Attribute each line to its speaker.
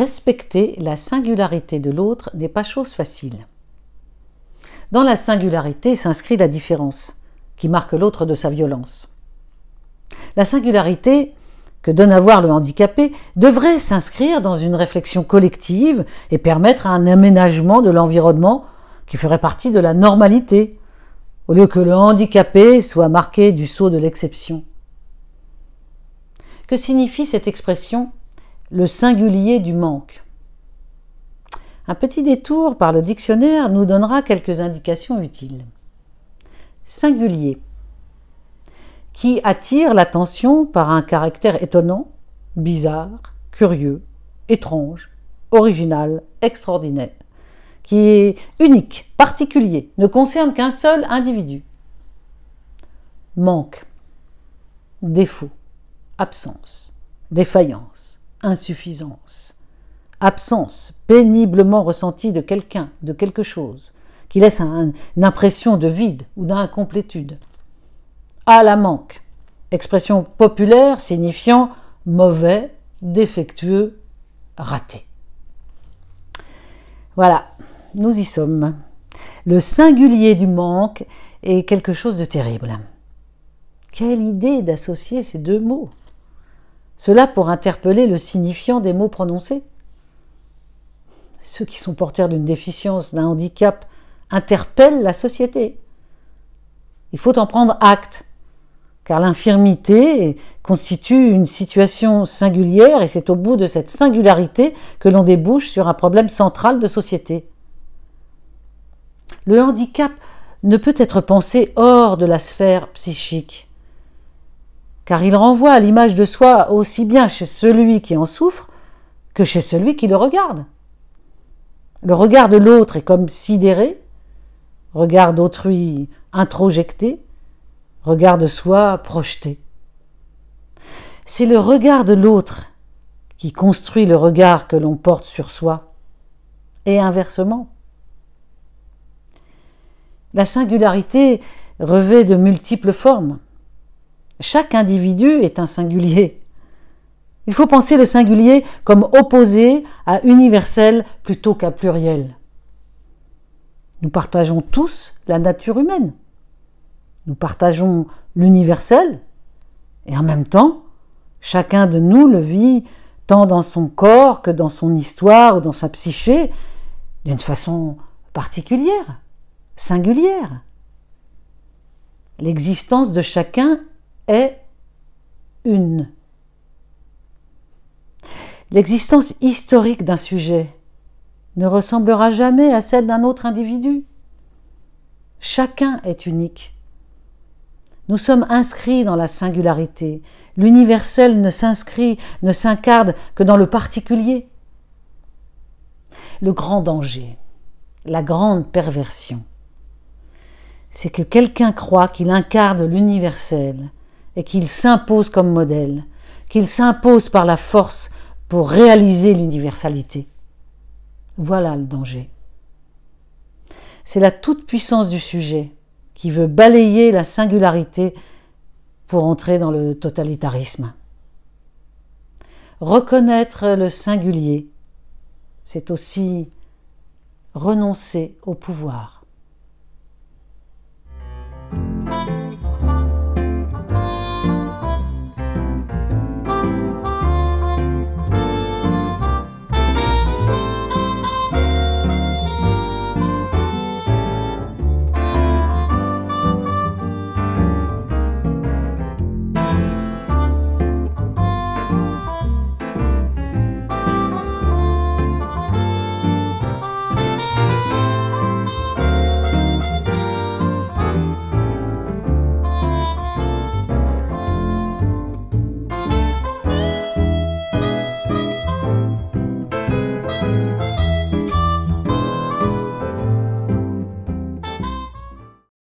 Speaker 1: Respecter la singularité de l'autre n'est pas chose facile. Dans la singularité s'inscrit la différence, qui marque l'autre de sa violence. La singularité que donne à voir le handicapé devrait s'inscrire dans une réflexion collective et permettre un aménagement de l'environnement qui ferait partie de la normalité, au lieu que le handicapé soit marqué du sceau de l'exception. Que signifie cette expression le singulier du manque. Un petit détour par le dictionnaire nous donnera quelques indications utiles. Singulier qui attire l'attention par un caractère étonnant, bizarre, curieux, étrange, original, extraordinaire, qui est unique, particulier, ne concerne qu'un seul individu. Manque, défaut, absence, défaillance insuffisance, absence péniblement ressentie de quelqu'un, de quelque chose, qui laisse un, une impression de vide ou d'incomplétude. À ah, la manque, expression populaire signifiant mauvais, défectueux, raté. Voilà, nous y sommes. Le singulier du manque est quelque chose de terrible. Quelle idée d'associer ces deux mots cela pour interpeller le signifiant des mots prononcés. Ceux qui sont porteurs d'une déficience, d'un handicap, interpellent la société. Il faut en prendre acte, car l'infirmité constitue une situation singulière et c'est au bout de cette singularité que l'on débouche sur un problème central de société. Le handicap ne peut être pensé hors de la sphère psychique car il renvoie à l'image de soi aussi bien chez celui qui en souffre que chez celui qui le regarde. Le regard de l'autre est comme sidéré, regard d'autrui introjecté, regard de soi projeté. C'est le regard de l'autre qui construit le regard que l'on porte sur soi, et inversement. La singularité revêt de multiples formes. Chaque individu est un singulier. Il faut penser le singulier comme opposé à universel plutôt qu'à pluriel. Nous partageons tous la nature humaine. Nous partageons l'universel et en même temps, chacun de nous le vit tant dans son corps que dans son histoire ou dans sa psyché d'une façon particulière, singulière. L'existence de chacun est une. L'existence historique d'un sujet ne ressemblera jamais à celle d'un autre individu. Chacun est unique. Nous sommes inscrits dans la singularité. L'universel ne s'inscrit, ne s'incarne que dans le particulier. Le grand danger, la grande perversion, c'est que quelqu'un croit qu'il incarne l'universel et qu'il s'impose comme modèle, qu'il s'impose par la force pour réaliser l'universalité. Voilà le danger. C'est la toute-puissance du sujet qui veut balayer la singularité pour entrer dans le totalitarisme. Reconnaître le singulier, c'est aussi renoncer au pouvoir.